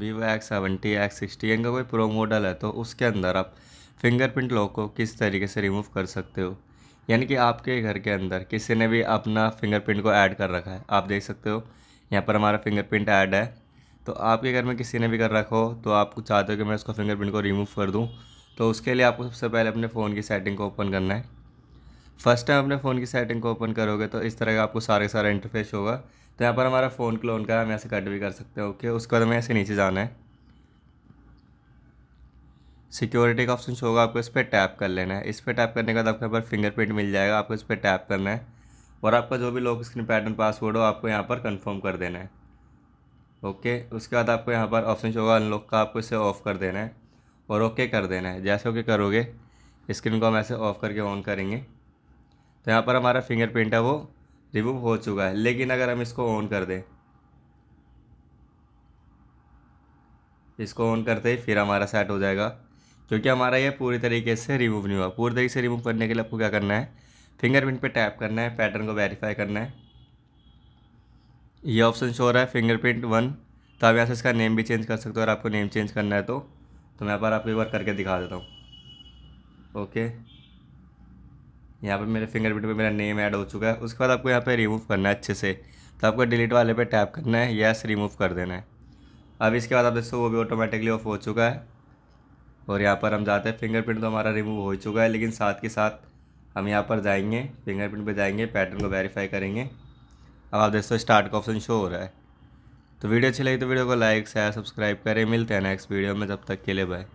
Vivo X seventy X sixty इनका कोई pro model है तो उसके अंदर आप फिंगरप्रिंट लॉक को किस तरीके से रिमूव कर सकते हो यानी कि आपके घर के अंदर किसी ने भी अपना फिंगरप्रिंट को ऐड कर रखा है आप देख सकते हो यहाँ पर हमारा फिंगरप्रिंट ऐड है तो आपके घर में किसी ने भी कर रखा हो तो आप चाहते हो कि मैं उसका फिंगरप्रिंट को रिमूव कर दूँ तो उसके लिए आपको सबसे पहले अपने फ़ोन की सेटिंग को ओपन करना है फर्स्ट टाइम अपने फ़ोन की सेटिंग को ओपन करोगे तो इस तरह का आपको सारे सारा इंटरफेस होगा तो यहाँ पर हमारा फ़ोन क्लोन का हम ऐसे कट भी कर सकते हैं ओके उसके बाद हमें ऐसे नीचे जाना है सिक्योरिटी का ऑप्शन होगा आपको इस पर टैप कर लेना है इस पर टैप करने के बाद आपको यहाँ पर फिंगरप्रिंट मिल जाएगा आपको इस पर टैप करना है और आपका जो भी लॉक स्क्रीन पैटर्न पासवर्ड हो आपको यहाँ पर कंफर्म कर देना है ओके उसके बाद आपको यहाँ पर ऑप्शन होगा अनलॉक का आपको इसे ऑफ़ कर देना है और ओके कर देना है जैसे ओके करोगे स्क्रीन को हम ऐसे ऑफ़ करके ऑन करेंगे तो यहाँ पर हमारा फिंगरप्रिंट है वो रिमूव हो चुका है लेकिन अगर हम इसको ऑन कर दें इसको ऑन करते ही फिर हमारा सेट हो जाएगा क्योंकि हमारा ये पूरी तरीके से रिमूव नहीं हुआ पूरी तरीके से रिमूव करने के लिए आपको क्या करना है फिंगरप्रिंट पे टैप करना है पैटर्न को वेरीफाई करना है ये ऑप्शन शो रहा है फिंगरप्रिंट वन तो आप यहाँ से इसका नेम भी चेंज कर सकते हो और आपको नेम चेंज करना है तो तो मैं यहाँ पर आपको एक बार करके दिखा देता हूँ ओके यहाँ पर मेरे फिंगरप्रिंट पे मेरा नेम ऐड हो चुका है उसके बाद आपको यहाँ पे रिमूव करना है अच्छे से तो आपको डिलीट वाले पे टैप करना है यस रिमूव कर देना है अब इसके बाद आप दोस्तों वो भी ऑटोमेटिकली ऑफ हो चुका है और यहाँ पर हम जाते हैं फिंगरप्रिंट तो हमारा रिमूव हो चुका है लेकिन साथ के साथ हम यहाँ पर जाएंगे फिंगरप्रिंट पर जाएंगे पैटर्न को वेरीफाई करेंगे अब आप देखो स्टार्ट का ऑप्शन शो हो रहा है तो वीडियो अच्छी लगी तो वीडियो को लाइक शेयर सब्सक्राइब करें मिलते हैं नेक्स्ट वीडियो में जब तक के लिए बाय